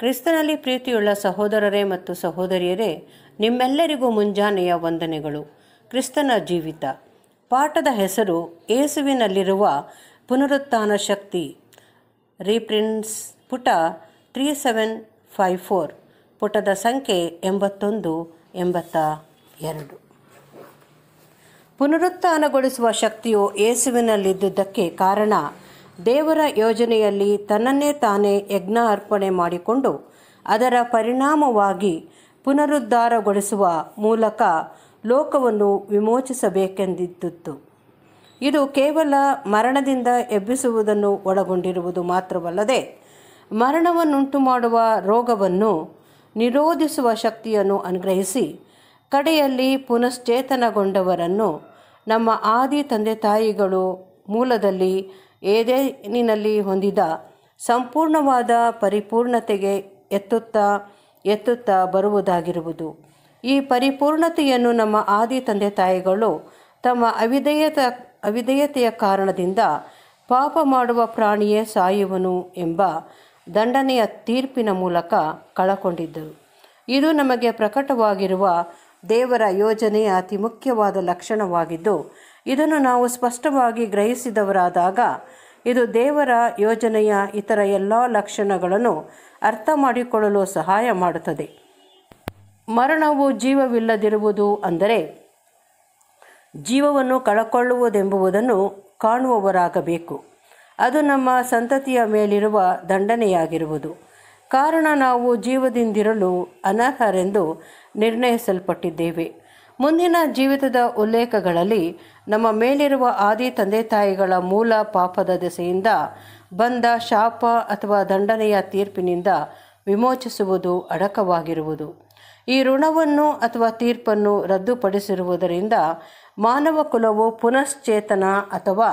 ಕ್ರಿಸ್ತನಲ್ಲಿ ಪ್ರೀತಿಯುಳ್ಳ ಸಹೋದರರೇ ಮತ್ತು ಸಹೋದರಿಯರೇ ನಿಮ್ಮೆಲ್ಲರಿಗೂ ಮುಂಜಾನೆಯ ವಂದನೆಗಳು ಕ್ರಿಸ್ತನ ಜೀವಿತ ಪಾಠದ ಹೆಸರು ಏಸುವಿನಲ್ಲಿರುವ ಪುನರುತ್ಥಾನ ಶಕ್ತಿ ರೀಪ್ರಿಂಟ್ಸ್ ಪುಟ ತ್ರೀ ಸೆವೆನ್ ಫೈವ್ ಫೋರ್ ಪುಟದ ಸಂಖ್ಯೆ ಎಂಬತ್ತೊಂದು ಎಂಬತ್ತ ಎರಡು ಪುನರುತ್ಥಾನಗೊಳಿಸುವ ಶಕ್ತಿಯು ಏಸುವಿನಲ್ಲಿದ್ದುದಕ್ಕೆ ಕಾರಣ ದೇವರ ಯೋಜನೆಯಲ್ಲಿ ತನ್ನನ್ನೇ ತಾನೇ ಯಜ್ಞ ಅರ್ಪಣೆ ಮಾಡಿಕೊಂಡು ಅದರ ಪರಿಣಾಮವಾಗಿ ಪುನರುದ್ಧಾರಗೊಳಿಸುವ ಮೂಲಕ ಲೋಕವನ್ನು ವಿಮೋಚಿಸಬೇಕೆಂದಿದ್ದುತ್ತು ಇದು ಕೇವಲ ಮರಣದಿಂದ ಎಬ್ಬಿಸುವುದನ್ನು ಒಳಗೊಂಡಿರುವುದು ಮಾತ್ರವಲ್ಲದೆ ಮರಣವನ್ನುಂಟು ಮಾಡುವ ರೋಗವನ್ನು ನಿರೋಧಿಸುವ ಶಕ್ತಿಯನ್ನು ಅನುಗ್ರಹಿಸಿ ಕಡೆಯಲ್ಲಿ ಪುನಶ್ಚೇತನಗೊಂಡವರನ್ನು ನಮ್ಮ ಆದಿ ತಂದೆ ತಾಯಿಗಳು ಮೂಲದಲ್ಲಿ ಏದೇನಿನಲ್ಲಿ ಹೊಂದಿದ ಸಂಪೂರ್ಣವಾದ ಪರಿಪೂರ್ಣತೆಗೆ ಎತ್ತುತ್ತಾ ಎತ್ತುತ್ತಾ ಬರುವುದಾಗಿರುವುದು ಈ ಪರಿಪೂರ್ಣತೆಯನ್ನು ನಮ್ಮ ಆದಿ ತಂದೆ ತಾಯಿಗಳು ತಮ್ಮ ಅವಿಧೇಯತ ಅವಿಧೇಯತೆಯ ಕಾರಣದಿಂದ ಪಾಪ ಮಾಡುವ ಪ್ರಾಣಿಯೇ ಸಾಯುವನು ಎಂಬ ದಂಡನೆಯ ತೀರ್ಪಿನ ಮೂಲಕ ಕಳಕೊಂಡಿದ್ದರು ಇದು ನಮಗೆ ಪ್ರಕಟವಾಗಿರುವ ದೇವರ ಯೋಜನೆಯ ಅತಿ ಮುಖ್ಯವಾದ ಲಕ್ಷಣವಾಗಿದ್ದು ಇದನ್ನು ನಾವು ಸ್ಪಷ್ಟವಾಗಿ ಗ್ರಹಿಸಿದವರಾದಾಗ ಇದು ದೇವರ ಯೋಜನೆಯ ಇತರ ಎಲ್ಲ ಲಕ್ಷಣಗಳನ್ನು ಅರ್ಥ ಮಾಡಿಕೊಳ್ಳಲು ಸಹಾಯ ಮಾಡುತ್ತದೆ ಮರಣವು ಜೀವವಿಲ್ಲದಿರುವುದು ಅಂದರೆ ಜೀವವನ್ನು ಕಳಕೊಳ್ಳುವುದೆಂಬುವುದನ್ನು ಕಾಣುವವರಾಗಬೇಕು ಅದು ನಮ್ಮ ಸಂತತಿಯ ಮೇಲಿರುವ ದಂಡನೆಯಾಗಿರುವುದು ಕಾರಣ ನಾವು ಜೀವದಿಂದಿರಲು ಅನರ್ಹರೆಂದು ನಿರ್ಣಯಿಸಲ್ಪಟ್ಟಿದ್ದೇವೆ ಮುಂದಿನ ಜೀವಿತದ ಉಲ್ಲೇಖಗಳಲ್ಲಿ ನಮ್ಮ ಮೇಲಿರುವ ಆದಿ ತಂದೆ ತಾಯಿಗಳ ಮೂಲ ಪಾಪದ ದೆಸೆಯಿಂದ ಬಂದ ಶಾಪ ಅಥವಾ ದಂಡನೆಯ ತೀರ್ಪಿನಿಂದ ವಿಮೋಚಿಸುವುದು ಅಡಕವಾಗಿರುವುದು ಈ ಋಣವನ್ನು ಅಥವಾ ತೀರ್ಪನ್ನು ರದ್ದುಪಡಿಸಿರುವುದರಿಂದ ಮಾನವ ಕುಲವು ಪುನಶ್ಚೇತನ ಅಥವಾ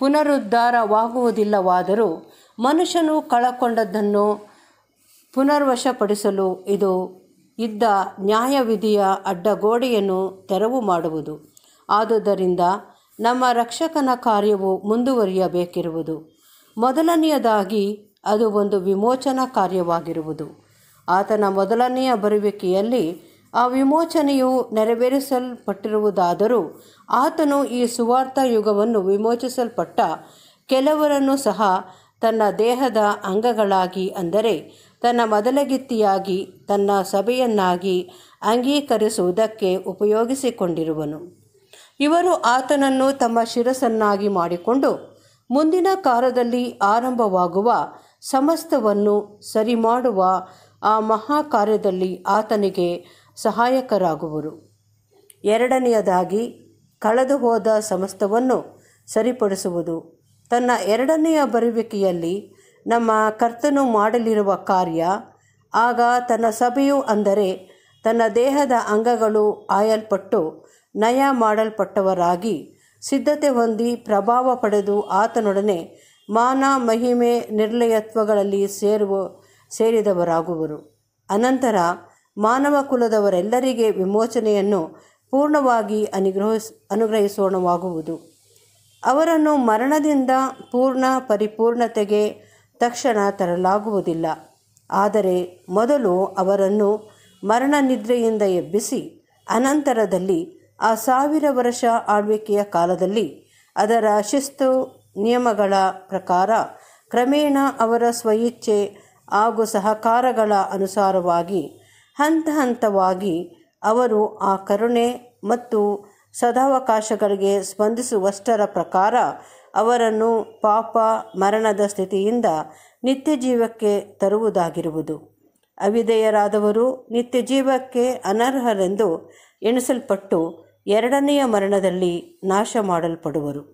ಪುನರುದ್ಧಾರವಾಗುವುದಿಲ್ಲವಾದರೂ ಮನುಷ್ಯನು ಕಳಕೊಂಡದ್ದನ್ನು ಪುನರ್ವಶಪಡಿಸಲು ಇದು ಇದ್ದ ನ್ಯಾಯವಿಧಿಯ ಅಡ್ಡಗೋಡೆಯನ್ನು ತೆರವು ಮಾಡುವುದು ಆದುದರಿಂದ ನಮ್ಮ ರಕ್ಷಕನ ಕಾರ್ಯವು ಮುಂದುವರಿಯಬೇಕಿರುವುದು ಮೊದಲನೆಯದಾಗಿ ಅದು ಒಂದು ವಿಮೋಚನಾ ಕಾರ್ಯವಾಗಿರುವುದು ಆತನ ಮೊದಲನೆಯ ಬರುವಿಕೆಯಲ್ಲಿ ಆ ವಿಮೋಚನೆಯು ನೆರವೇರಿಸಲ್ಪಟ್ಟಿರುವುದಾದರೂ ಆತನು ಈ ಸುವಾರ್ಥ ಯುಗವನ್ನು ವಿಮೋಚಿಸಲ್ಪಟ್ಟ ಕೆಲವರನ್ನು ಸಹ ತನ್ನ ದೇಹದ ಅಂಗಗಳಾಗಿ ಅಂದರೆ ತನ್ನ ಮೊದಲಗಿತ್ತಿಯಾಗಿ ತನ್ನ ಸಭೆಯನ್ನಾಗಿ ಅಂಗೀಕರಿಸುವುದಕ್ಕೆ ಉಪಯೋಗಿಸಿಕೊಂಡಿರುವನು ಇವರು ಆತನನ್ನು ತಮ್ಮ ಶಿರಸನ್ನಾಗಿ ಮಾಡಿಕೊಂಡು ಮುಂದಿನ ಕಾಲದಲ್ಲಿ ಆರಂಭವಾಗುವ ಸಮಸ್ತವನ್ನು ಮಾಡುವ ಆ ಮಹಾ ಕಾರ್ಯದಲ್ಲಿ ಆತನಿಗೆ ಸಹಾಯಕರಾಗುವರು ಎರಡನೆಯದಾಗಿ ಕಳೆದು ಹೋದ ಸಮಸ್ತವನ್ನು ಸರಿಪಡಿಸುವುದು ತನ್ನ ಎರಡನೆಯ ಬರುವಿಕೆಯಲ್ಲಿ ನಮ್ಮ ಕರ್ತನು ಮಾಡಲಿರುವ ಕಾರ್ಯ ಆಗ ತನ್ನ ಸಭೆಯು ಅಂದರೆ ತನ್ನ ದೇಹದ ಅಂಗಗಳು ಆಯಲ್ಪಟ್ಟು ನಯ ಮಾಡಲ್ಪಟ್ಟವರಾಗಿ ಸಿದ್ಧತೆ ಹೊಂದಿ ಪ್ರಭಾವ ಪಡೆದು ಆತನೊಡನೆ ಮಾನ ಮಹಿಮೆ ನಿರ್ಲಯತ್ವಗಳಲ್ಲಿ ಸೇರುವ ಸೇರಿದವರಾಗುವರು ಅನಂತರ ಮಾನವ ಕುಲದವರೆಲ್ಲರಿಗೆ ವಿಮೋಚನೆಯನ್ನು ಪೂರ್ಣವಾಗಿ ಅನುಗ್ರಹಿಸ್ ಅನುಗ್ರಹಿಸೋಣವಾಗುವುದು ಅವರನ್ನು ಮರಣದಿಂದ ಪೂರ್ಣ ಪರಿಪೂರ್ಣತೆಗೆ ತಕ್ಷಣ ತರಲಾಗುವುದಿಲ್ಲ ಆದರೆ ಮೊದಲು ಅವರನ್ನು ಮರಣ ನಿದ್ರೆಯಿಂದ ಎಬ್ಬಿಸಿ ಅನಂತರದಲ್ಲಿ ಆ ಸಾವಿರ ವರ್ಷ ಆಳ್ವಿಕೆಯ ಕಾಲದಲ್ಲಿ ಅದರ ಶಿಸ್ತು ನಿಯಮಗಳ ಪ್ರಕಾರ ಕ್ರಮೇಣ ಅವರ ಸ್ವಇಚ್ಛೆ ಹಾಗೂ ಸಹಕಾರಗಳ ಅನುಸಾರವಾಗಿ ಹಂತ ಹಂತವಾಗಿ ಅವರು ಆ ಕರುಣೆ ಮತ್ತು ಸದಾವಕಾಶಗಳಿಗೆ ಸ್ಪಂದಿಸುವಷ್ಟರ ಪ್ರಕಾರ ಅವರನ್ನು ಪಾಪ ಮರಣದ ಸ್ಥಿತಿಯಿಂದ ನಿತ್ಯ ಜೀವಕ್ಕೆ ತರುವುದಾಗಿರುವುದು ಅವಿದೇಯರಾದವರು ನಿತ್ಯ ಜೀವಕ್ಕೆ ಅನರ್ಹರೆಂದು ಎಣಿಸಲ್ಪಟ್ಟು ಎರಡನೆಯ ಮರಣದಲ್ಲಿ ನಾಶ ಮಾಡಲ್ಪಡುವರು